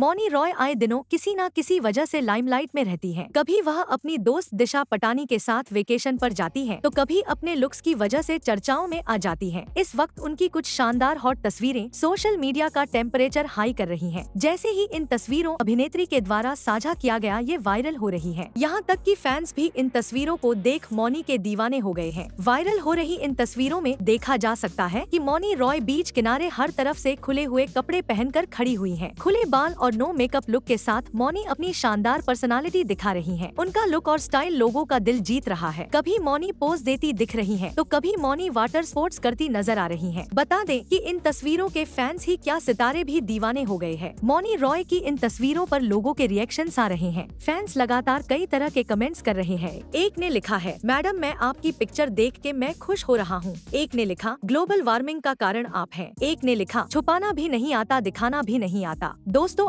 मौनी रॉय आए दिनों किसी न किसी वजह से लाइमलाइट में रहती हैं। कभी वह अपनी दोस्त दिशा पटानी के साथ वेकेशन पर जाती हैं, तो कभी अपने लुक्स की वजह से चर्चाओं में आ जाती हैं। इस वक्त उनकी कुछ शानदार हॉट तस्वीरें सोशल मीडिया का टेम्परेचर हाई कर रही है जैसे ही इन तस्वीरों अभिनेत्री के द्वारा साझा किया गया ये वायरल हो रही है यहाँ तक की फैंस भी इन तस्वीरों को देख मौनी के दीवाने हो गए हैं वायरल हो रही इन तस्वीरों में देखा जा सकता है की मौनी रॉय बीच किनारे हर तरफ ऐसी खुले हुए कपड़े पहनकर खड़ी हुई है खुले बाल और और नो मेकअप लुक के साथ मौनी अपनी शानदार पर्सनालिटी दिखा रही हैं। उनका लुक और स्टाइल लोगों का दिल जीत रहा है कभी मौनी पोज देती दिख रही हैं, तो कभी मौनी वाटर स्पोर्ट्स करती नजर आ रही हैं। बता दें कि इन तस्वीरों के फैंस ही क्या सितारे भी दीवाने हो गए हैं मौनी रॉय की इन तस्वीरों आरोप लोगो के रिएक्शन आ रहे हैं फैंस लगातार कई तरह के कमेंट्स कर रहे हैं एक ने लिखा है मैडम मैं आपकी पिक्चर देख के मैं खुश हो रहा हूँ एक ने लिखा ग्लोबल वार्मिंग का कारण आप है एक ने लिखा छुपाना भी नहीं आता दिखाना भी नहीं आता दोस्तों